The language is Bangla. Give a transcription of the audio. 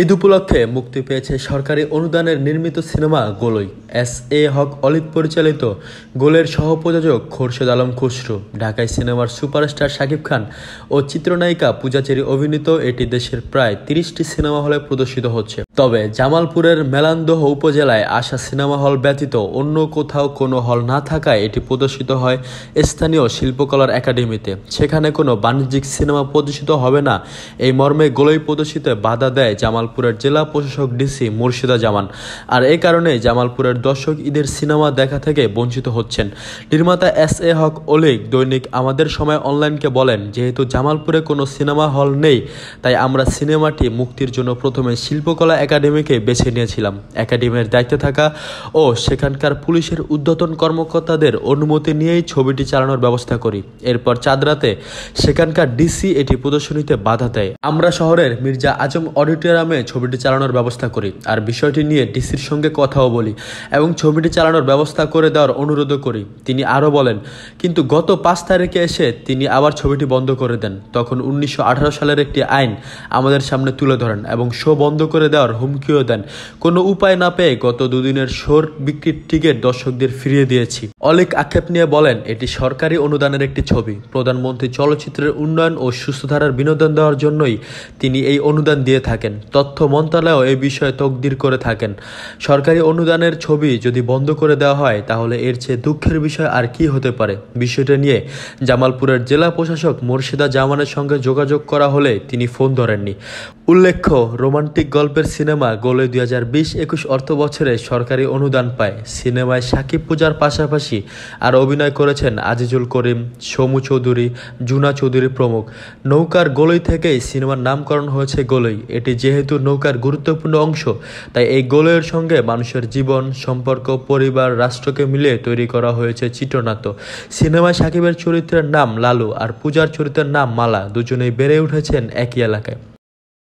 ঈদ উপলক্ষে মুক্তি পেয়েছে সরকারি অনুদানের নির্মিত সিনেমা গোলই এস এ হক অলিত পরিচালিত গোলের সহপ্রযোজক খোরশেদ আলম খুসরু ঢাকায় সিনেমার সুপারস্টার শাকিব খান ও চিত্রনায়িকা পূজাচেরি অভিনীত এটি দেশের প্রায় তিরিশটি সিনেমা হলে প্রদর্শিত হচ্ছে তবে জামালপুরের মেলান্দহ উপজেলায় আশা সিনেমা হল ব্যতীত অন্য কোথাও কোনো হল না থাকায় এটি প্রদর্শিত হয় স্থানীয় শিল্পকলার একাডেমিতে সেখানে কোনো বাণিজ্যিক সিনেমা প্রদর্শিত হবে না এই মর্মে গোলই প্রদর্শিতে বাধা দেয় জামালপুরের জেলা প্রশাসক ডিসি মুর্শিদা জামান আর এ কারণে জামালপুরের দর্শক ঈদের সিনেমা দেখা থেকে বঞ্চিত হচ্ছেন নির্মাতা এস এ হক অলিক দৈনিক আমাদের সময় অনলাইনকে বলেন যেহেতু জামালপুরে কোনো সিনেমা হল নেই তাই আমরা সিনেমাটি মুক্তির জন্য প্রথমে শিল্পকলা একাডেমিকে বেছে নিয়েছিলাম একাডেমির দায়িত্বে থাকা ও সেখানকার পুলিশের উদ্যতন কর্মকর্তাদের অনুমতি নিয়েই ছবিটি চালানোর ব্যবস্থা করি এরপর চাঁদরাতে সেখানকার ডিসি এটি প্রদর্শনীতে বাধা দেয় আমরা শহরের মির্জা আজম অডিটোরিয়ামে ছবিটি চালানোর ব্যবস্থা করি আর বিষয়টি নিয়ে ডিসির সঙ্গে কথাও বলি এবং ছবিটি চালানোর ব্যবস্থা করে দেওয়ার অনুরোধও করি তিনি আরও বলেন কিন্তু গত পাঁচ তারিখে এসে তিনি আবার ছবিটি বন্ধ করে দেন তখন উনিশশো সালের একটি আইন আমাদের সামনে তুলে ধরেন এবং শো বন্ধ করে দেওয়ার হুমকিও দেন কোনো উপায় না পেয়ে গত দুদিনের শোর বিক্রির টিকিট দর্শকদের ফিরিয়ে দিয়েছি অলিক আক্ষেপ নিয়ে বলেন এটি সরকারি অনুদানের একটি ছবি প্রধানমন্ত্রী চলচ্চিত্রের উন্নয়ন ও সুস্থধারার বিনোদন দেওয়ার জন্যই তিনি এই অনুদান দিয়ে থাকেন তথ্য মন্ত্রণালয়ও এ বিষয়ে তকদির করে থাকেন সরকারি অনুদানের ছবি যদি বন্ধ করে দেওয়া হয় তাহলে এর চেয়ে দুঃখের বিষয় আর কি হতে পারে বিষয়টা নিয়ে জামালপুরের জেলা প্রশাসক মোর্শেদা জামানের সঙ্গে যোগাযোগ করা হলে তিনি ফোন ধরেননি উল্লেখ্য রোমান্টিক গল্পের সিনেমা গোলে দুই হাজার বিশ একুশ অর্থ বছরে সরকারি অনুদান পায় সিনেমায় সাকিব পূজার পাশাপাশি আর অভিনয় করেছেন আজিজুল করিম সমু চৌধুরী জুনা চৌধুরী প্রমুখ নৌকার গোলই থেকেই সিনেমার নামকরণ হয়েছে গোলই এটি যেহেতু নৌকার গুরুত্বপূর্ণ অংশ তাই এই গোলের সঙ্গে মানুষের জীবন সম্পর্ক পরিবার রাষ্ট্রকে মিলিয়ে তৈরি করা হয়েছে চিত্রনাট্য সিনেমায় সাকিবের চরিত্রের নাম লালু আর পূজার চরিত্রের নাম মালা দুজনেই বেড়ে উঠেছেন একই এলাকায়